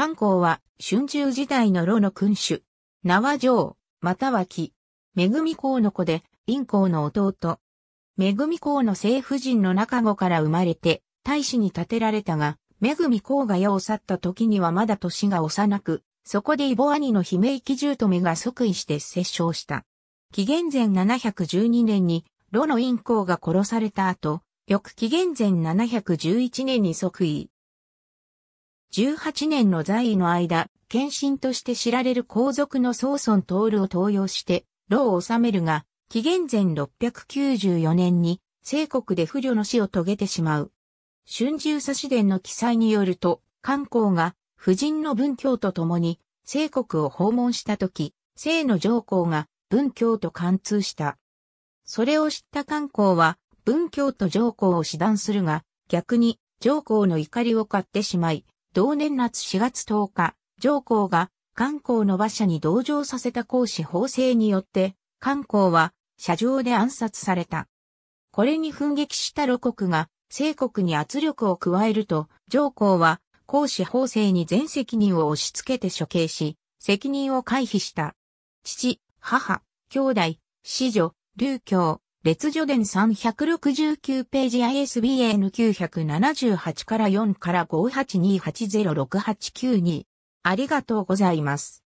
漢光は春秋時代の炉の君主。名は城、または木。恵み公の子で、陰公の弟。恵み公の政婦人の中子から生まれて、大使に建てられたが、恵み公が世を去った時にはまだ年が幼く、そこでイボ兄の姫生き十富が即位して摂政した。紀元前712年に、炉の陰公が殺された後、翌紀元前711年に即位。18年の在位の間、献身として知られる皇族の宗孫徹を登用して、老を治めるが、紀元前694年に、聖国で不慮の死を遂げてしまう。春秋差伝の記載によると、漢光が、夫人の文教と共に、聖国を訪問した時、聖の上皇が、文教と貫通した。それを知った漢光は、文教と上皇を死断するが、逆に、上皇の怒りを買ってしまい、同年夏4月10日、上皇が漢光の馬車に同乗させた孔子法制によって、漢光は車上で暗殺された。これに奮撃した露国が、聖国に圧力を加えると、上皇は孔子法制に全責任を押し付けて処刑し、責任を回避した。父、母、兄弟、子女、流教、列女伝369ページ ISBN978 から4から582806892。ありがとうございます。